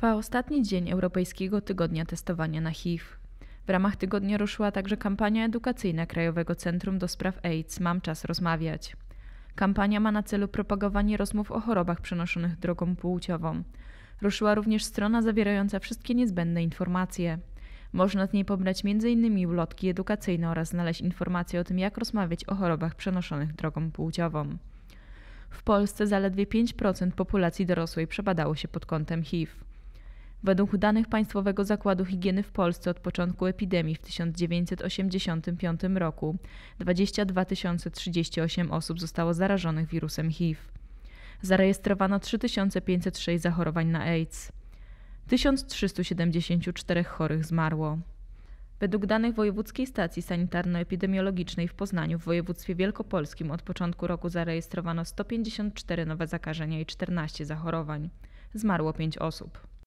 Trwa ostatni dzień Europejskiego Tygodnia Testowania na HIV. W ramach tygodnia ruszyła także kampania edukacyjna Krajowego Centrum do Spraw AIDS Mam Czas Rozmawiać. Kampania ma na celu propagowanie rozmów o chorobach przenoszonych drogą płciową. Ruszyła również strona zawierająca wszystkie niezbędne informacje. Można z niej pobrać m.in. ulotki edukacyjne oraz znaleźć informacje o tym, jak rozmawiać o chorobach przenoszonych drogą płciową. W Polsce zaledwie 5% populacji dorosłej przebadało się pod kątem HIV. Według danych Państwowego Zakładu Higieny w Polsce od początku epidemii w 1985 roku 22 038 osób zostało zarażonych wirusem HIV. Zarejestrowano 3506 zachorowań na AIDS. 1374 chorych zmarło. Według danych Wojewódzkiej Stacji Sanitarno-Epidemiologicznej w Poznaniu w województwie wielkopolskim od początku roku zarejestrowano 154 nowe zakażenia i 14 zachorowań. Zmarło 5 osób.